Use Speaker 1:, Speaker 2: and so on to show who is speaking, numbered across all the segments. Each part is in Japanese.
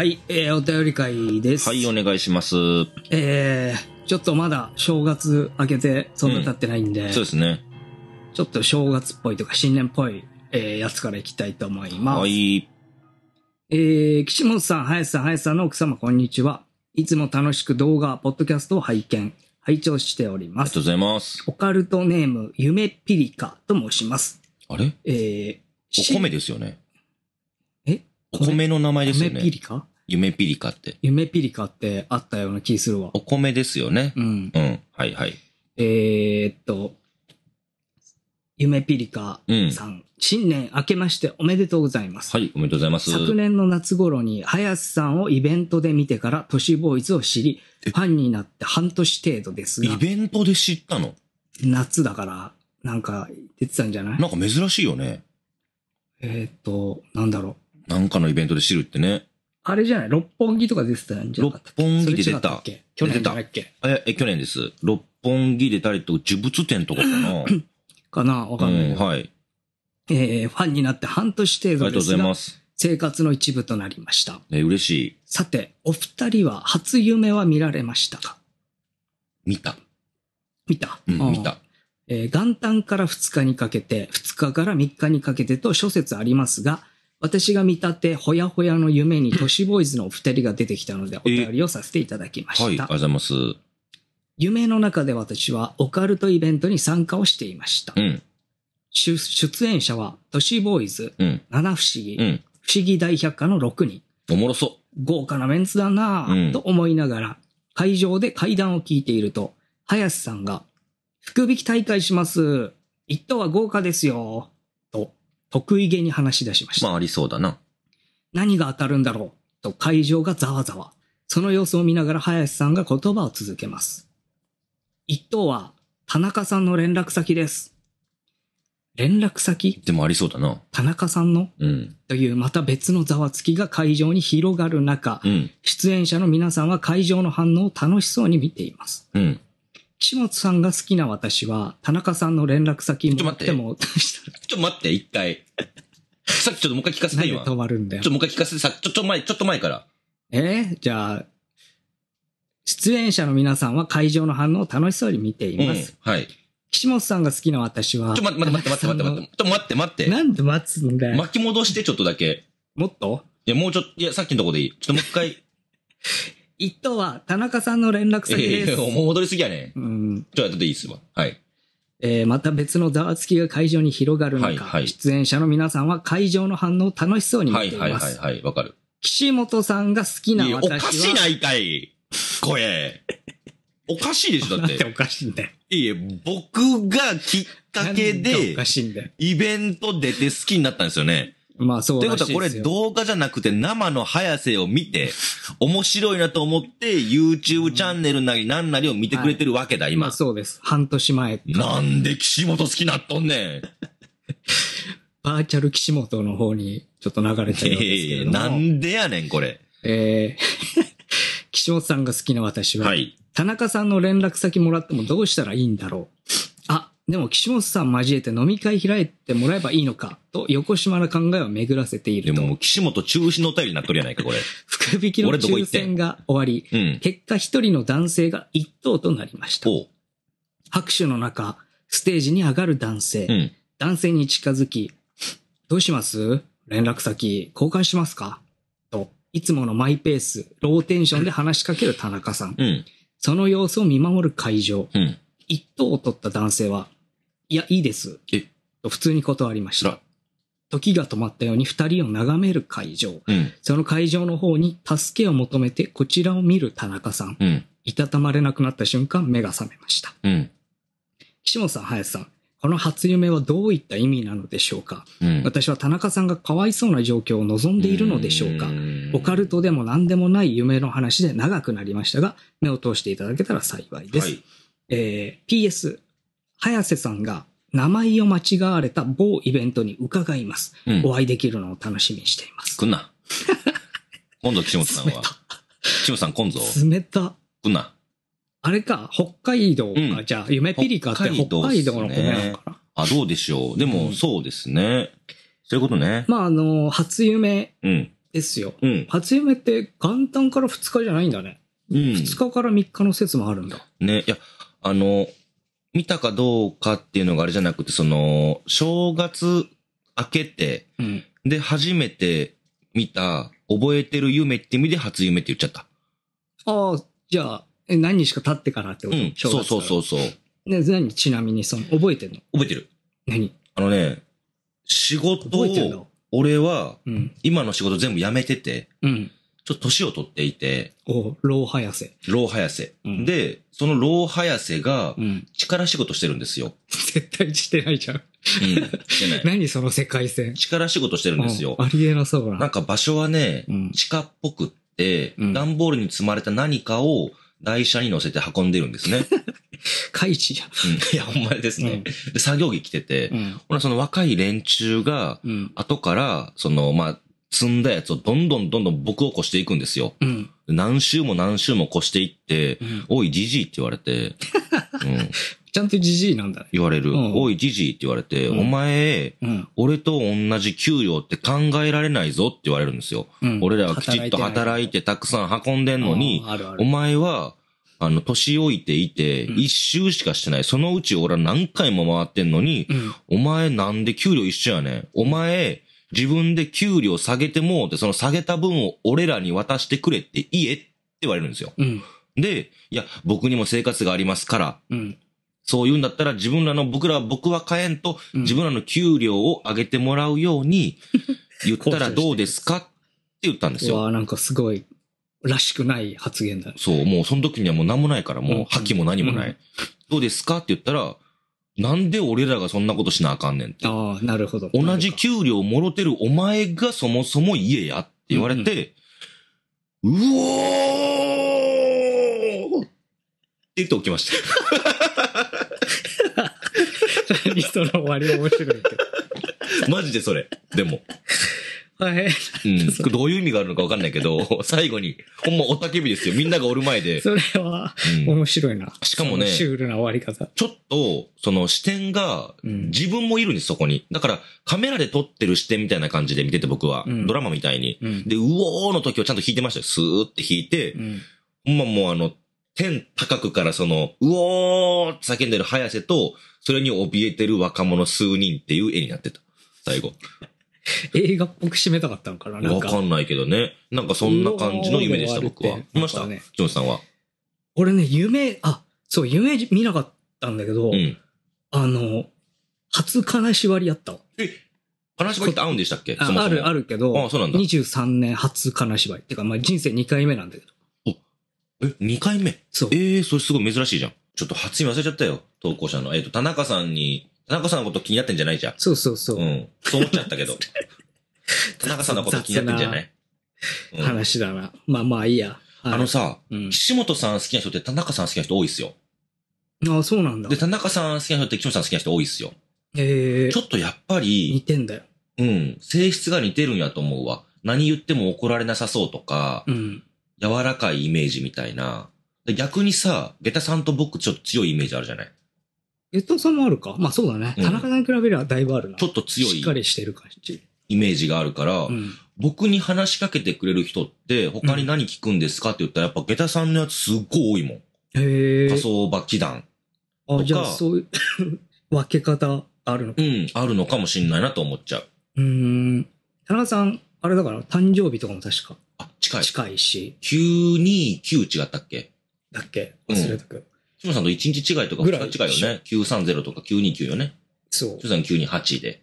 Speaker 1: はい、えー、お便り会です。はい、お
Speaker 2: 願いします。
Speaker 1: えー、ちょっとまだ正月明けてそんな経ってないんで、うん、そうですね。ちょっと正月っぽいとか新年っぽい、えー、やつからいきたいと思います。はい。えー、岸本さん、林さん、林さんの奥様、こんにちは。いつも楽しく動画、ポッドキャストを拝見、拝聴しております。ありがとうございます。オカルトネーム、夢ピリカと申します。あれえー、お米ですよね。お米の名前ですよね。ピリカ
Speaker 2: 夢ピリカって。
Speaker 1: 夢ピリカってあったような気するわ。お米ですよね。うん。うん。はいはい。えー、っと、夢ピリカさん、うん、新年明けましておめでとうございます。はい、おめでとうございます。昨年の夏頃に、林さんをイベントで見てから、都市ボーイズを知り、ファンになって半年程度ですが。イベントで知ったの夏だから、なんか、出てたんじゃないなんか珍しいよね。えー、っと、なんだろう。
Speaker 2: なんかのイベントで知るって
Speaker 1: ね。あれじゃない六本木とか出てたんじゃなかった六本木で出た。去年だっ
Speaker 2: けええ、去年です。六本木出たりと、呪物展とか
Speaker 1: かな かなわかんない、うん、はい。えー、ファンになって半年程度ですがありがとうございます。生活の一部となりました。
Speaker 2: え、嬉しい。
Speaker 1: さて、お二人は初夢は見られましたか見た。見た。うん、見た。えー、元旦から2日にかけて、2日から3日にかけてと諸説ありますが、私が見立て、ほやほやの夢に都市ボーイズのお二人が出てきたので、お便りをさせていただきました。はい、
Speaker 2: ありがとうございます。
Speaker 1: 夢の中で私はオカルトイベントに参加をしていました。うん、出出演者は、都市ボーイズ、うん、七不思議、うん、不思議大百科の6人。おもろそう。豪華なメンツだなぁ、と思いながら、会場で階段を聞いていると、林さんが、福引き大会します。一等は豪華ですよ。得意げに話し出しました。まあありそうだな。何が当たるんだろうと会場がざわざわ。その様子を見ながら林さんが言葉を続けます。一等は、田中さんの連絡先です。
Speaker 2: 連絡先でもありそうだな。
Speaker 1: 田中さんの、うん、というまた別のざわつきが会場に広がる中、うん、出演者の皆さんは会場の反応を楽しそうに見ています。うん岸本さんが好きな私は、田中さんの連絡先もらっても、ちょ
Speaker 2: っと待って、一回。さっきちょっともう一回聞かせて、今。止まるんだよ。ちょっともう一回聞かせて、さちょちょ、前、ちょっと前から。
Speaker 1: えー、じゃあ、出演者の皆さんは会場の反応を楽しそうに見ています。うん、はい。岸本さんが好きな私は。ちょ、待って待って待って待って待って。待って待って。なんで待つんだよ。巻
Speaker 2: き戻してちょっとだけ。もっといや、もうちょっと、いや、さっきのとこでいい。ちょっともう一回。
Speaker 1: 一等は田中さんの連絡先です。えもう戻りすぎやね。うんちょ、やってていいっすわ。はい。えーまた別のざわつきが会場に広がる中、はいはい出演者の皆さんは会場の反応を楽しそうには見いていはいはいはい。わかる。岸本さんが好きないやおかしいない
Speaker 2: かい。声。おかしいでしょ、だって。おかしいんだよ。いえ、僕がきっかけでおか、しいんだよ。イベント出て好きになったんですよね。まあそうということはこれ動画じゃなくて生の早瀬を見て、面白いなと思って YouTube チャンネルなり何なりを見てくれてるわけだ、今。
Speaker 1: まあそうです。半年前。なん
Speaker 2: で岸本好きなっとんねん。
Speaker 1: バーチャル岸本の方にちょっと流れちゃんですけど なん
Speaker 2: でやねん、これ。
Speaker 1: えー岸本さんが好きな私は、はい、田中さんの連絡先もらってもどうしたらいいんだろうでも岸本さん交えて飲み会開いてもらえばいいのかと横島の考えを巡らせていると。でも岸本中止のお便りになっとるやないか、これ。福引きの抽選が終わり、うん、結果一人の男性が一等となりました。拍手の中、ステージに上がる男性。うん、男性に近づき、どうします連絡先交換しますかと、いつものマイペース、ローテンションで話しかける田中さん。うん、その様子を見守る会場。一等を取った男性は、いや、いいです。えと普通に断りました。時が止まったように二人を眺める会場、うん、その会場の方に助けを求めてこちらを見る田中さん、うん、いたたまれなくなった瞬間目が覚めました、うん、岸本さん林さんこの初夢はどういった意味なのでしょうか、私は田中さんがかわいそうな状況を望んでいるのでしょうかオカルトでも何でもない夢の話で長くなりましたが目を通していただけたら幸いです、はいえー、PS 早瀬さんが名前を間違われた某イベントに伺います。うん、お会いできるのを楽しみにしていま
Speaker 2: す。来んな。今度、岸本さんは。岸本さん今度。冷た。来んな。
Speaker 1: あれか、北海道か、うん、じゃあ、夢ピリカって北海道の米なのか
Speaker 2: な、あ、どうでしょう。でも、そうですね。そういうことね。
Speaker 1: まあ、あの、初夢ですよ。うん、初夢って元旦から2日じゃないんだね。うん、2日から3日の説もあるんだ。
Speaker 2: ね、いや、あの、見たかどうかっていうのがあれじゃなくて、その、正月明けて、うん、で、初めて見た、覚えてる夢って意味で初夢って言っちゃった。
Speaker 1: ああ、じゃあ、え、何日か経ってからってこと、うん、正月そうそうそうそう。ね、何ちなみにその、覚えてるの
Speaker 2: 覚えてる。何あのね、仕事を、俺は、今の仕事全部辞めてて、うん、ちょっと年を取っていて。
Speaker 1: お老早瀬。
Speaker 2: 老早瀬、うん、で、その老早瀬が、力仕事してるんですよ。
Speaker 1: 絶対してないじゃん。うん、してない。何その世界線。
Speaker 2: 力仕事してるんですよ。ありえなそうな。なんか場所はね、地下っぽくって、段ボールに積まれた何かを台車に乗せて運んでるんですね。海地チじゃん。いや、ほんまですね、うん、で、作業着着てて、うん、ほら、その若い連中が、後から、その、まあ、積んだやつをどんどんどんどん僕を越していくんですよ。うん、何週も何週も越していって、うん、おい、じじいって言われて、うん、
Speaker 1: ちゃんとじじいなんだね。
Speaker 2: 言われる。おい、じじいって言われて、お前、俺と同じ給料って考えられないぞって言われるんですよ。俺らはきちっと働いてたくさん運んでんのに、うん、お前は、あの、年老いていて、一周しかしてない。そのうち俺は何回も回ってんのに、お前なんで給料一緒やねん。お前、自分で給料下げてもうて、その下げた分を俺らに渡してくれって言えって言われるんですよ。うん、で、いや、僕にも生活がありますから、うん、そう言うんだったら自分らの、僕ら、僕は買えんと、自分らの給料を上げてもらうように、言ったらどうですかって言ったんですよ。わなん
Speaker 1: かすごい、らしくない発言だ、ね。そ
Speaker 2: う、もうその時にはもう何もないから、もう、覇気も何もない。どうですかって言ったら、なんで俺らがそんなことしなあかんねんって。ああ、なるほど。同じ給料もろてるお前がそもそも家やって言われて、うん、うおーって言っておきまし
Speaker 1: た。何その終わり面白いけど。
Speaker 2: マジでそれ。でも。はい。うん。どういう意味があるのかわかんないけど、最後に、ほんまおたけびですよ。みんながおる前で。それ
Speaker 1: は、面白いな。しかもね、シュールな終わり方。ちょっ
Speaker 2: と、その視点が、自分もいるんです、そこに。だから、カメラで撮ってる視点みたいな感じで見てて僕は、ドラマみたいに。で、うおーの時をちゃんと弾いてましたよ。スーって弾いて、ほんまもうあの、天高くからその、うおーって叫んでる早瀬と、それに怯えてる若者数人っていう絵になってた。最後。
Speaker 1: 映画っぽく締めたかったのかななんわかん
Speaker 2: ないけどね。なんかそんな感じの夢でした、僕は。見ました、ね、ジョンさんは。
Speaker 1: 俺ね、夢、あ、そう、夢見なかったんだけど、うん。あの、初金縛りやったわ。
Speaker 2: え金縛りって合うんでしたっけそもそもある、あるけ
Speaker 1: ど、あそうなんだ。23年初金縛り。ってか、まあ人生2回目なんだけど。え、
Speaker 2: 2回目そう。ええー、それすごい珍しいじゃん。ちょっと初見忘れちゃったよ。投稿者の。えっ、ー、と、田中さんに田中さんのこと気になってんじゃないじゃん。
Speaker 1: そうそうそう。うん。
Speaker 2: そう思っちゃったけど。
Speaker 1: 田中さんのこと気になってんじゃない話だな。まあまあいいや。あのさ、岸
Speaker 2: 本さん好きな人って田中さん好きな人多いっすよ。ああ、そうなんだ。で、田中さん好きな人って岸本さん好きな人多いっすよ。ええー。ちょっとやっぱり。似てんだよ。うん。性質が似てるんやと思うわ。何言っても怒られなさそうとか、うん、柔らかいイメージみたいな。逆にさ、下駄さんと僕ちょっと強いイメージあるじゃない
Speaker 1: 江藤さんもあるか。まあそうだね。田中さんに比べればだいぶあるな。ちょっと強いしっかりしてる感じ。
Speaker 2: イメージがあるから、うん。僕に話しかけてくれる人って、他に何聞くんですかって言ったら、やっぱ下駄さんのやつすっごい多いもん。へえ。仮想場気団。
Speaker 1: あ、じゃあそういう 分け方
Speaker 2: あるのか。うん、あるのかもしんないなと思っちゃう。
Speaker 1: うーん。田中さん、あれだから誕生日とかも確かあ、近い。近いし、
Speaker 2: 929違ったっけだっけ忘れたけど。志村さんと1日違いとか2日違いよね。930とか929よね。そう。志村さん928で。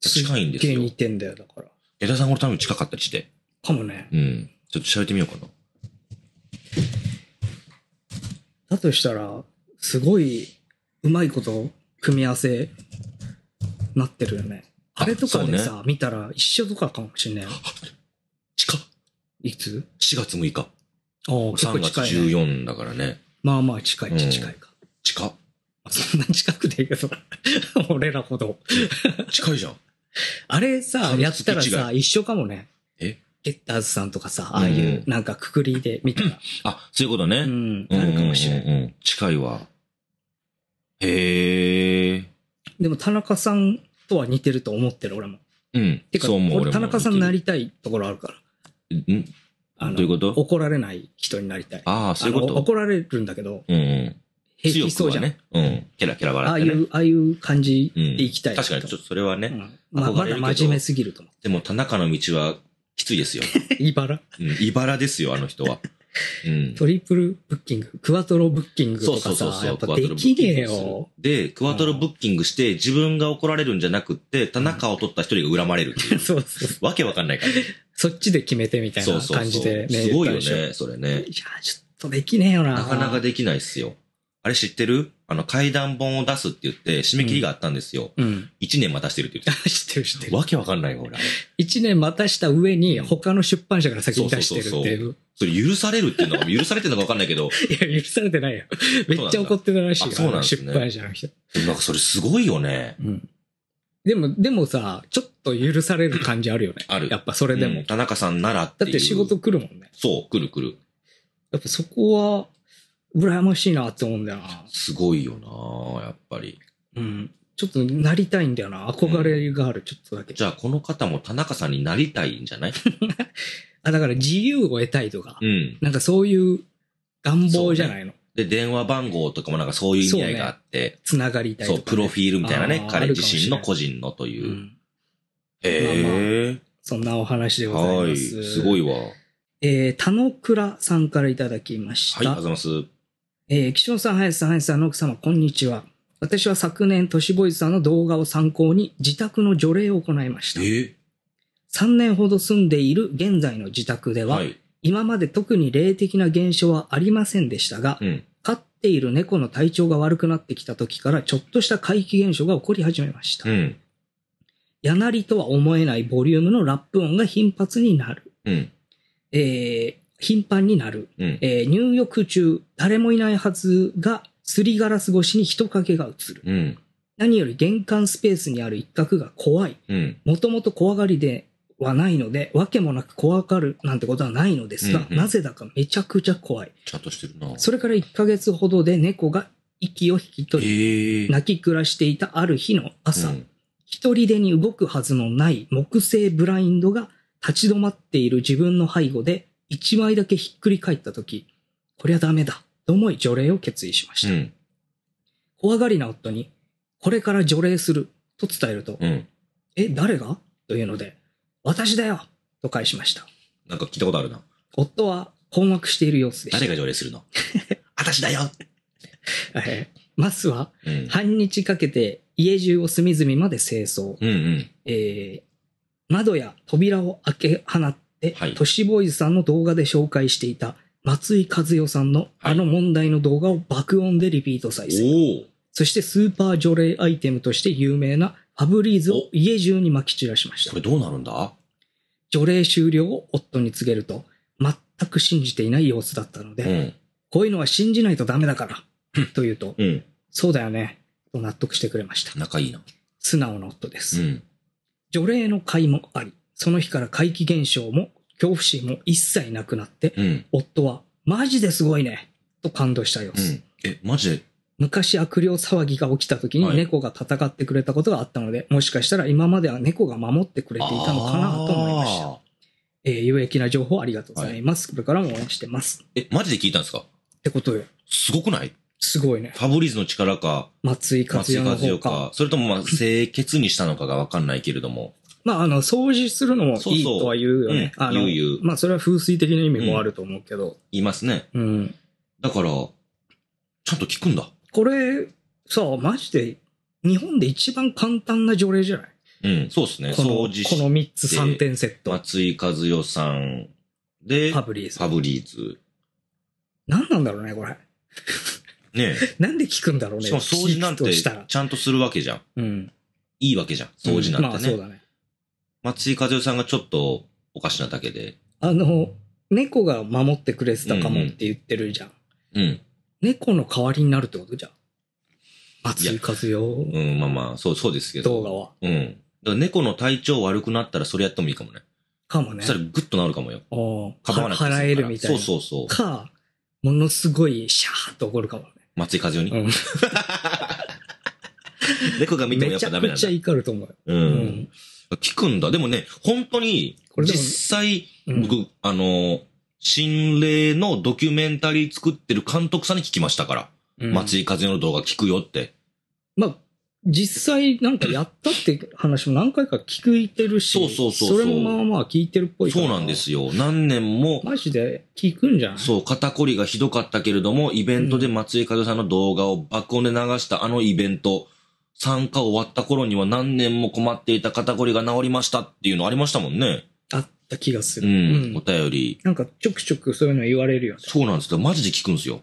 Speaker 2: 近いんですよ。似てんだよ、だから。江田さん俺多分近かったりして。かもね。うん。ちょっと調べてみようか
Speaker 1: な。だとしたら、すごい、うまいこと、組み合わせ、なってるよね。あれとかでさ、ね、見たら一緒とかかもしれない。
Speaker 2: 近っいつ ?4 月6日。あ
Speaker 1: あ、3月14だからね。まあまあ近いっちゃ近いか。近そんな近くでいいけど、俺らほど。近いじゃん。あれさ、やったらさ、一緒かもね。えゲッターズさんとかさ、ああいうなんかくくりで見たら。
Speaker 2: あ、そういうことね。うん。あるかもしれない。近いわ。へえ。
Speaker 1: でも田中さんとは似てると思ってる、俺も。
Speaker 2: うん。てか、そう思う俺田中
Speaker 1: さんになりたいところあるか
Speaker 2: ら。んあの怒られ
Speaker 1: ない人になりたい。
Speaker 2: ああ、そういうこと怒
Speaker 1: られるんだけど、うん、平気そうじゃん。ね、
Speaker 2: うん。ケラケラ笑って、
Speaker 1: ね、ああいう、ああいう感じ
Speaker 2: でいきたい、うん、確かに、ちょっとそれはね。うん、まあ、まだ真面目すぎると思う。でも、田中の道はきついですよ。茨 うん、茨ですよ、あの人は。
Speaker 1: トリプルブッキング、クワトロブッキングとかさ、そうそうそうやっぱできねえよ。
Speaker 2: で、クワトロブッキングして自分が怒られるんじゃなくって、田中を取った一人が恨まれるっていう。そうそう。わけわかんないから、
Speaker 1: ね。そっちで決めてみたいな感じでね。そうそうそうすごいよね、そ
Speaker 2: れね。いや、ちょ
Speaker 1: っとできねえよな。なかな
Speaker 2: かできないっすよ。あれ知ってるあの、階段本を出すって言って、締め切りがあったんですよ。うん。1年待たしてるって言って。知ってる知ってる。わけわかんないよ、ら。
Speaker 1: 1年待たした上に、他の出版社から先に出してるってい
Speaker 2: う。それ許されるっていうのか、許されてるのかわかんないけど。
Speaker 1: いや、許されてないよ。めっちゃ怒ってたらしいよ。そうなんですね。出版社の人。
Speaker 2: なんかそれすごいよね。
Speaker 1: うん。でも、でもさ、ちょっと許される感じあるよね。
Speaker 2: ある。やっぱそれでも。うん、田中さんならってだって仕事来るもんね。そう、来る来る。
Speaker 1: やっぱそこは、羨ましいなって思うんだよな。
Speaker 2: すごいよなやっぱり。
Speaker 1: うん。ちょっとなりたいんだよな。憧れがある、うん、ちょっとだけ。じゃあこの方も田中さんになりたいんじゃない あ、だから自由を得たいとか、うん、なんかそういう願望じゃないの。
Speaker 2: で、電話番号とかもなんかそういう意味合いがあって。つな、ね、がりたいとか、ね、そう、プロフィールみたいなね、彼自身の個人のという。うん、へえ、まあ、そんなお話
Speaker 1: でございます。はい、すごいわ。えー、田野倉さんからいただきました。はい、ありがとうございます。えー、岸本さん、林さん、林さんの奥様、こんにちは。私は昨年、都市ボイズさんの動画を参考に自宅の除霊を行いました。3年ほど住んでいる現在の自宅では、はい、今まで特に霊的な現象はありませんでしたが、うん、飼っている猫の体調が悪くなってきた時からちょっとした怪奇現象が起こり始めました。やなりとは思えないボリュームのラップ音が頻発になる。うん、えー、頻繁になる。うん、えー、入浴中、誰もいないはずが、すりガラス越しに人影が映る。うん、何より玄関スペースにある一角が怖い。もともと怖がりではないので、わけもなく怖がるなんてことはないのですが、うんうん、なぜだかめちゃくちゃ怖い。ちゃんとしてるな。それから1か月ほどで猫が息を引き取り、泣き暮らしていたある日の朝、うん、一人でに動くはずのない木製ブラインドが立ち止まっている自分の背後で一枚だけひっくり返った時、こりゃダメだと思い除霊を決意しました。うん、怖がりな夫に、これから除霊すると伝えると、うん、え、誰がというので、私だよと返しました。
Speaker 2: なんか聞いたことあるな。
Speaker 1: 夫は困惑している様子でした。誰が除霊するの 私だよえー、マスは、半日かけて家中を隅々まで清掃。うんうん、えー、窓や扉を開け放っで、はい、トシボーイズさんの動画で紹介していた松井和代さんのあの問題の動画を爆音でリピート再生。そしてスーパー除霊アイテムとして有名なファブリーズを家中に撒き散らしました。これどうなるんだ除霊終了を夫に告げると、全く信じていない様子だったので、うん、こういうのは信じないとダメだから、と言うと、うん、そうだよね、と納得してくれました。仲いいな。素直な夫です。うん、除霊の会もあり、その日から怪奇現象も恐怖心も一切なくなって、うん、夫は、マジですごいねと感動した様子。うん、え、マジで昔悪霊騒ぎが起きた時に猫が戦ってくれたことがあったので、はい、もしかしたら今までは猫が守ってくれていたのかなと思いました。えー、有益な情報ありがとうございます、はい、これからも応援してます。
Speaker 2: え、マジで聞いたんですかっ
Speaker 1: てことよ。すごくないすごいね。
Speaker 2: ファブリーズの力か、
Speaker 1: 松井和代
Speaker 2: か、それともまあ清潔にしたのかがわかんないけれども。
Speaker 1: まあ、あの、掃除するのもいいとは言うよね。そうそうあの言う言うまあ、それは風水的な意味もあると思うけど。
Speaker 2: 言いますね。うん。だから、ちゃんと聞くんだ。
Speaker 1: これ、さ、マジで、日本で一番簡単な条例じゃない
Speaker 2: うん、そうですね。掃除この3つ3点セット。松井和代さんで、パブリーズ。ブリーズ。
Speaker 1: 何なんだろうね、これ。ね なんで聞くんだろうね。掃除なんてしたら。
Speaker 2: ちゃんとするわけじゃん。うん。いいわけじゃん。掃除なんてね。まあそうだね。松井和代さんがちょっとおかしなだけで。
Speaker 1: あの、猫が守ってくれてたかもって言ってるじゃん。うん、うん、猫の代わりになるってことじゃん。
Speaker 2: 松井和代。うん、まあまあ、そう、そうですけど。動画は。うん。だから猫の体調悪くなったらそれやってもいいかもね。かもね。そしたらグッとなるかもよ。
Speaker 1: かばわなくて払えるみたいな。そうそうそう。か、ものすごいシャーッと怒るかもね。
Speaker 2: 松井和代に。うん猫が見てもやっぱダメなんだ。めちゃ
Speaker 1: くちゃ怒ると思う。
Speaker 2: うん。うん聞くんだ。でもね、本当に、実際、うん、僕、あの、心霊のドキュメンタリー作ってる監督さんに聞きましたから。うん、松井和代の動画聞くよって。
Speaker 1: まあ、実際なんかやったって話も何回か聞いてるし、
Speaker 2: そうそうそうそれもま
Speaker 1: あまあ聞いてる
Speaker 2: っぽいそうなんですよ。何年も。マジで聞くんじゃん。そう、肩こりがひどかったけれども、イベントで松井和代さんの動画を爆音で流したあのイベント。参加終わった頃には何年も困っていた肩こりが治りましたっていうのありましたもんね。あった気がする。うん、お便り。なんかちょくちょくそういうの言われるよね。そうなんですよ。マジで聞くんですよ。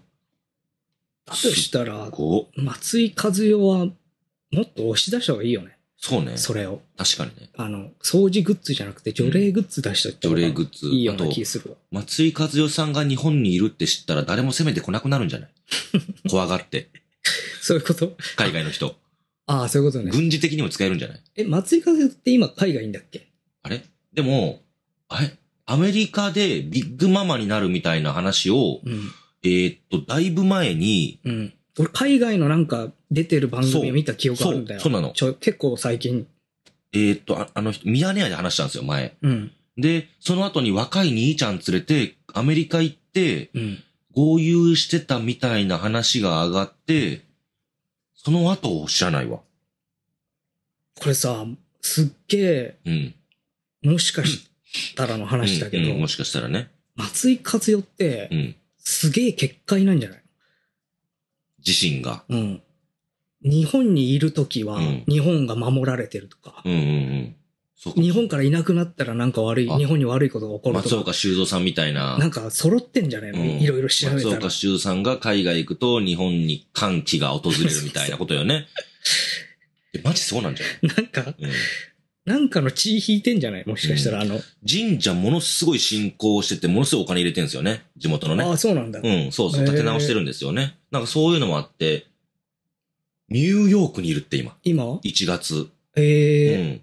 Speaker 1: だとしたら、松井和代はもっと押し出した方がいいよね。そうね。それを。確かにね。あの、掃除グッズじゃなくて、除霊グッズ出したった除霊グッズ。いいような気するわ。
Speaker 2: 松井和代さんが日本にいるって知ったら誰も攻めてこなくなるんじゃない怖がって。
Speaker 1: そういうこと海外の人。ああ、そういうこと
Speaker 2: ね。軍事的にも使えるんじゃない
Speaker 1: え、松井風って今海外いんだっけ
Speaker 2: あれでも、あれアメリカでビッグママになるみたいな話を、うん、えー、っと、だいぶ前に、
Speaker 1: うん。俺、海外のなんか出てる番組を見た記憶あるんだよ。そうな
Speaker 2: の。ちょ、結構最近。えー、っと、ああの人、ミヤネ屋で話したんですよ、前。うん。で、その後に若い兄ちゃん連れて、アメリカ行って、うん、合流してたみたいな話が上がって、その後を知らないわ。
Speaker 1: これさ、すっげえ、うん。もしかしたらの
Speaker 2: 話だけど、うんうん、もしかしたらね。
Speaker 1: 松井和代って、うん、すげえ結界なんじゃない
Speaker 2: 自身が。
Speaker 1: うん。日本にいるときは、日本が守られてると
Speaker 2: か、うんうんうん、
Speaker 1: 日本からいなくなったらなんか悪い、日本に悪いことが起こるとか。松岡
Speaker 2: 修造さんみたいな。なん
Speaker 1: か揃ってんじゃねえの、うん、いろいろ調べたら。松
Speaker 2: 岡修造さんが海外行くと日本に歓喜が訪れるみたいなことよね。え、マジそうなんじゃないなんか、う
Speaker 1: ん、なんかの血引いてんじゃないもしかしたら、あの、神
Speaker 2: 社ものすごい信仰してて、ものすごいお金入れてるんですよね。地元のね。ああ、そうなんだ。うん、そうそう。立て直してるんですよね。なんかそういうのもあって、ニューヨークにいるって今。今 ?1 月。ええー、うん。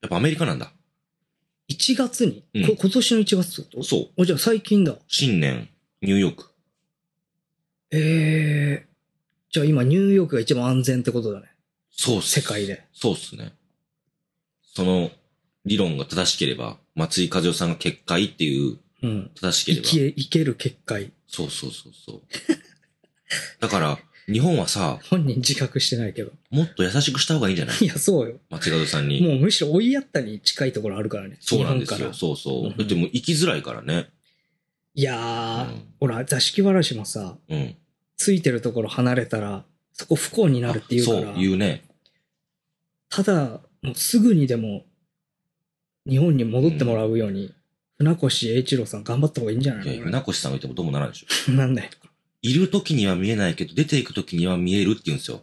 Speaker 2: やっぱアメリカなんだ。
Speaker 1: 1月に、うんこ今年の1月ってことそう。じゃあ最近だ。新年、ニューヨーク。ええじゃあ今ニューヨークが一番安全ってことだね。
Speaker 2: そうっす世界で。そうっすね。その、理論が正しければ、松井和夫さんが結界っていう、うん。正しけれいば。
Speaker 1: け、いける結界。
Speaker 2: そうそうそうそう。だから、日本はさ、
Speaker 1: 本人自覚してないけど。も
Speaker 2: っと優しくした方がいいんじゃないいや、そうよ。松門さんに。
Speaker 1: もうむしろ追いやったに近いところあるからね。そうなんです
Speaker 2: よ。そうそう。うん、だってもう行きづらいからね。
Speaker 1: いやー、うん、ほら、座敷わらしもさ、うん、ついてるところ離れたら、そこ不幸になるっていうから。そう、言うね。ただ、もうすぐにでも、日本に戻ってもらうように、船越英一郎さん頑張った方がいいんじゃないの
Speaker 2: 船越さんがいてもどうもならいでしょ。なんだよ。いる時には見えないけど、出ていく時には見えるって言うんですよ。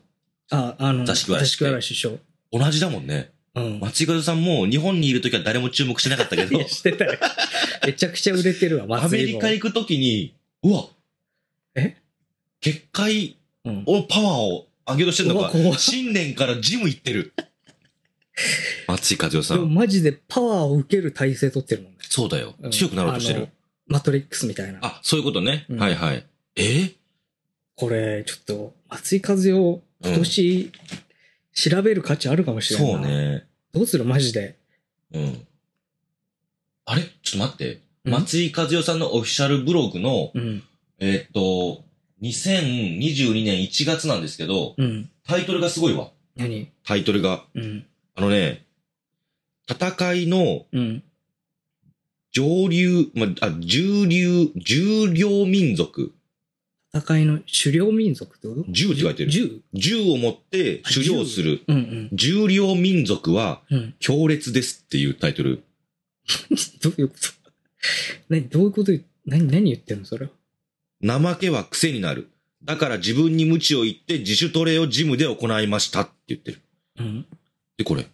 Speaker 2: あ、あの、座敷わらし。座敷わらし首相。同じだもんね。うん。松井和夫さんも日本にいる時は誰も注目してなかったけど。してたよ。めち
Speaker 1: ゃくちゃ売れてるわ、
Speaker 2: 松井アメリカ行く時に、うわえ結界を、パワーを上げようとしてるのか、うん、新年からジム行ってる。松井和夫さん。
Speaker 1: マジでパワーを受ける体制取ってるもんね。そうだよ。強くなろうとしてる。マトリックスみたいな。
Speaker 2: あ、そういうことね。うん、はいはい。
Speaker 1: えこれ、ちょっと、松井風を今年、調べる価値あるかもしれない。そうね。どうするマジで。うん。
Speaker 2: あれちょっと待って。松井和代さんのオフィシャルブログの、うん。えっと、2022年1月なんですけど、うん。タイトルがすごいわ。何タイトルが。うん。あのね、戦いのうん。上流、まあ、あ、重流、重量民族
Speaker 1: 戦いの狩猟民族ってこと銃
Speaker 2: って書いてる。銃銃を持って狩猟する。うんうん、重民族は強烈ですっていうタイトル。
Speaker 1: どういうこと何、どういうこと何、何言ってんのそれは。怠け
Speaker 2: は癖になる。だから自分に無知を言って自主トレをジムで行いましたって言ってる。うん。で、これ。い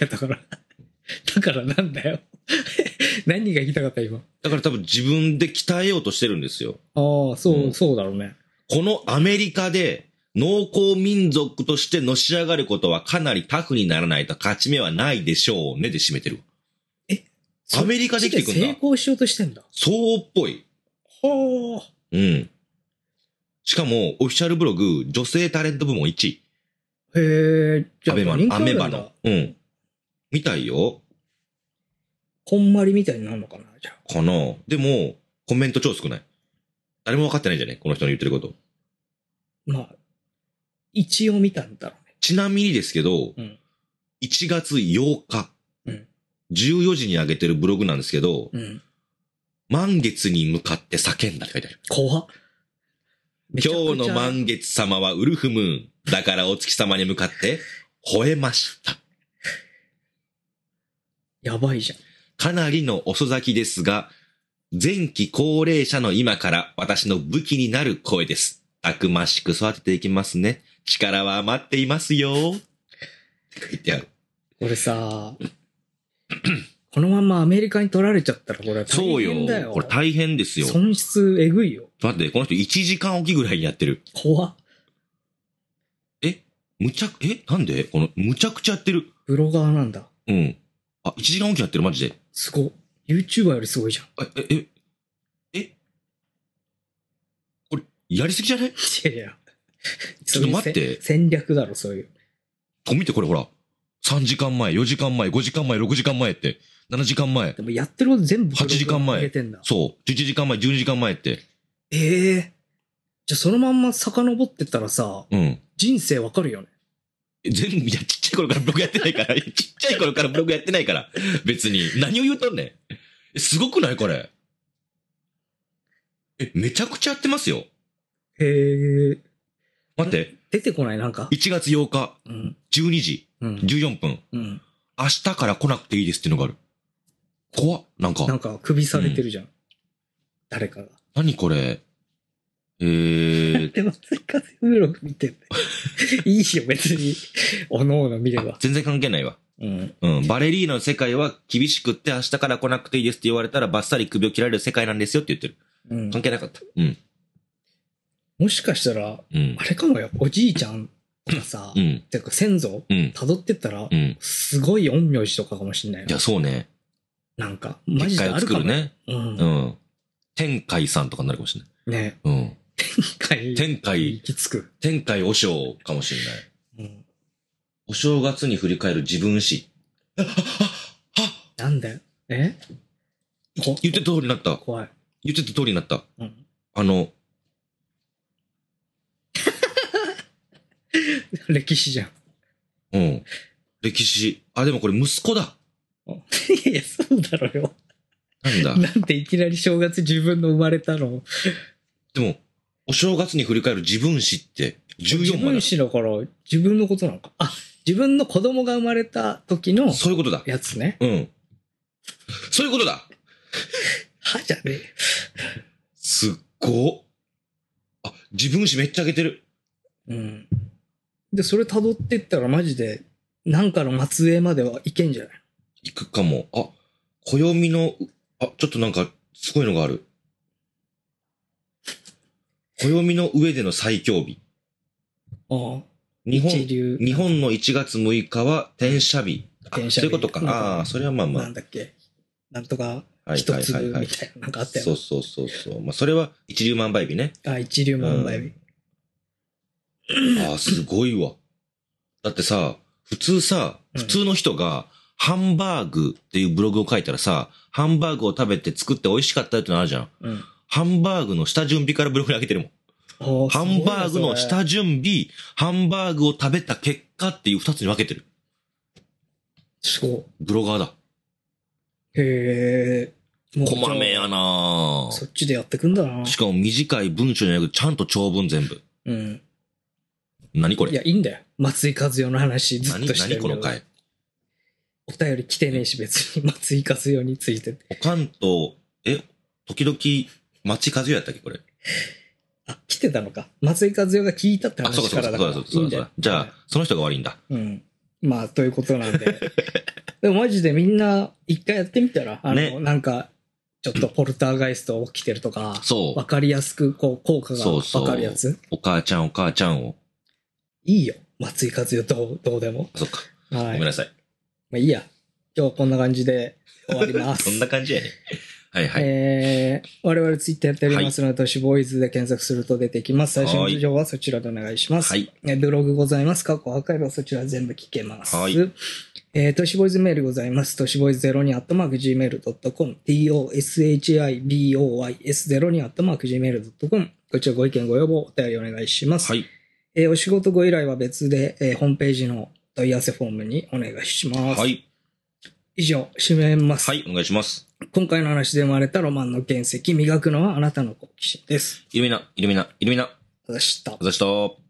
Speaker 1: や、だから だからなんだよ 何が言いたかった今。
Speaker 2: だから多分自分で鍛えようとしてるんですよ。
Speaker 1: ああ、そう、うん、そうだろうね。
Speaker 2: このアメリカで、農耕民族としてのし上がることはかなりタフにならないと勝ち目はないでしょうねで締めてる。
Speaker 1: えアメリカで来てくんだ。成功しようとしてんだ。そうっぽい。はあ。
Speaker 2: うん。しかも、オフィシャルブログ、女性タレント部門1位。
Speaker 1: へえ、
Speaker 2: じゃあ、アメバの。アメバの。うん。みたいよ。
Speaker 1: こんまりみたいになるのかなじ
Speaker 2: ゃあ。かなでも、コメント超少ない。誰も分かってないじゃねこの人の言ってること。
Speaker 1: まあ、一応見たんだろう
Speaker 2: ね。ちなみにですけど、うん、1月8日、うん、14時に上げてるブログなんですけど、うん、満月に向かって叫んだって書いてある。怖っ。今日の満月様はウルフムーン。だからお月様に向かって吠えました。やばいじゃん。かなりの遅咲きですが、前期高齢者の今から私の武器になる声です。たくましく育てていきますね。力は余っていますよ。
Speaker 1: 書いてある。俺さ、このままアメリカに取られちゃったらこれは大変だよ。そうよ。これ大変ですよ。損失えぐいよ。待っ
Speaker 2: て、この人1時間おきぐらいにやってる。
Speaker 1: 怖っ。えむちゃく、
Speaker 2: えなんでこの、むちゃくちゃやってる。
Speaker 1: ブロガーなんだ。
Speaker 2: うん。あ、1時間おきやってる、マジで。
Speaker 1: すごっ。YouTuber よりすごいじゃん。え、え、えこれ、やりすぎじゃないいやいや。ちょっと待って戦。略だろ、そういう。
Speaker 2: こう見て、これほら。3時間前、4時間前、5時間前、6時間前って。7時間
Speaker 1: 前。でもやってること全部8時間前。
Speaker 2: そう。11時間前、12時間前って。
Speaker 1: ええー、じゃあそのまんま遡ってったらさ、うん、人生わかるよね。全部、いや、ちっ
Speaker 2: ちゃい頃からブログやってないから、ちっちゃい頃からブログやってないから、別に。何を言うとんねん。すごくないこれ。え、めちゃくちゃやってますよ。
Speaker 1: へえ。待って。出てこない、なんか。
Speaker 2: 1月8日、うん。12時、うん。14分。うん。明日から来なくていいですっていうのがある。怖っ。なんか。なん
Speaker 1: か、首されてるじゃん。誰かが。
Speaker 2: 何これえー、
Speaker 1: でも追加性ブログ見てる、ね、いいよ、別に。
Speaker 2: おのおの見れば。全然関係ないわ。うん、うん。バレリーナの世界は厳しくって明日から来なくていいですって言われたらばっさり首を切られる世界なんですよって言ってる。うん、関係なかった。うん。
Speaker 1: もしかしたら、うん、あれかもよ、おじいちゃんとかさ、うん、てか先祖、うん、辿ってったら、うん、すごい陰陽師とかかもしんないいや、そうね。なんか、マジであるかも。ね、うん。う
Speaker 2: ん。天海さんとかになるかもしれない。ね。うん。天海。天海。行き着く。天海お正かもしれない。うん、お正月に振り返る自分史。
Speaker 1: あ、あ、あ、なんだよ。
Speaker 2: え言ってた通りになった。怖い。言ってた通りになった。うん、あの、
Speaker 1: 歴史じゃん。
Speaker 2: うん。歴史。あ、でもこれ息子だ。い
Speaker 1: やいや、そうだろよ。なんだ。なんていきなり正月自分の生まれたの。でも、お正月に振り返る自分史って14自分史だから自分のことなのか。あ、自分の子供が生まれた時の。そういうことだ。やつね。うん。そういうことだ。は じゃねえ。すっごあ、自分史めっちゃ上げてる。うん。で、それ辿ってったらマジで、なんかの末裔まではいけんじゃない
Speaker 2: 行くかも。あ、暦の、あ、ちょっとなんか、すごいのがある。暦の上での最強日。
Speaker 1: ああ。日本、日
Speaker 2: 本の1月6日は転写日。あ転写日そういうことか。ああ、それはまあまなあん。
Speaker 1: だっけなんとか、
Speaker 2: 一粒みたいななんかあったよそうそうそうそう。まあ、それは一粒万倍日ね。
Speaker 1: あ、一流万倍
Speaker 2: 日。ああ、すごいわ。だってさ、普通さ、普通の人が、ハンバーグっていうブログを書いたらさ、ハンバーグを食べて作って美味しかったってのあるじゃん。うん。ハンバーグの下準備からブログに上げてる
Speaker 1: もん。ハンバーグの下
Speaker 2: 準備、ハンバーグを食べた結果っていう二つに分けてる。ごい。ブロガーだ。
Speaker 1: へえ。こまめ
Speaker 2: やなそっちでやってくんだなしかも短い文章じゃなくちゃんと長文全部。うん。何これいや、
Speaker 1: いいんだよ。松井和代の話ずっとしてる何この回お便り来てねえし、別に松井和代について。おかん
Speaker 2: と、え、時々、町和代やったっけ、これ。
Speaker 1: あ、来てたのか。松井和代が聞いたってあ、そう話からだかそうそうそう
Speaker 2: じゃあ、その人が悪いん
Speaker 1: だ。うん。まあ、ということなんで。でもマジでみんな一回やってみたら、あの、ねなんか、ちょっとポルターガイスト起きてるとか、そわかりやすく、こう、効果がそうわかるやつ
Speaker 2: お母ちゃん、お母ちゃんを。
Speaker 1: いいよ。松井和代どう、どうでも。あそっか。はごめんなさい。まあいいや。今日こんな感じで終わり
Speaker 2: ます。こんな感じやね
Speaker 1: はいはい。えー、我々ツイッターやっておりますので、都市ボーイズで検索すると出てきます。最新の事情はそちらでお願いします。はい。ブログございます。過去アーカイブはそちら全部聞けます。はい。えー、都市ボーイズメールございます。都市ボーイズ02アットマーク Gmail.com、toshiboys02 アットマーク Gmail.com、こちらご意見ご要望お便りお願いします。はい。えー、お仕事ご依頼は別で、えー、ホームページの問い合わせフォームにお願いします。はい。以上、締めます。はい、お願いします。今回の話で生まれたロマンの原石、磨くのはあなたの好奇心で
Speaker 2: す。イルミナ、イルミナ、イルミナ。あざした。あざした。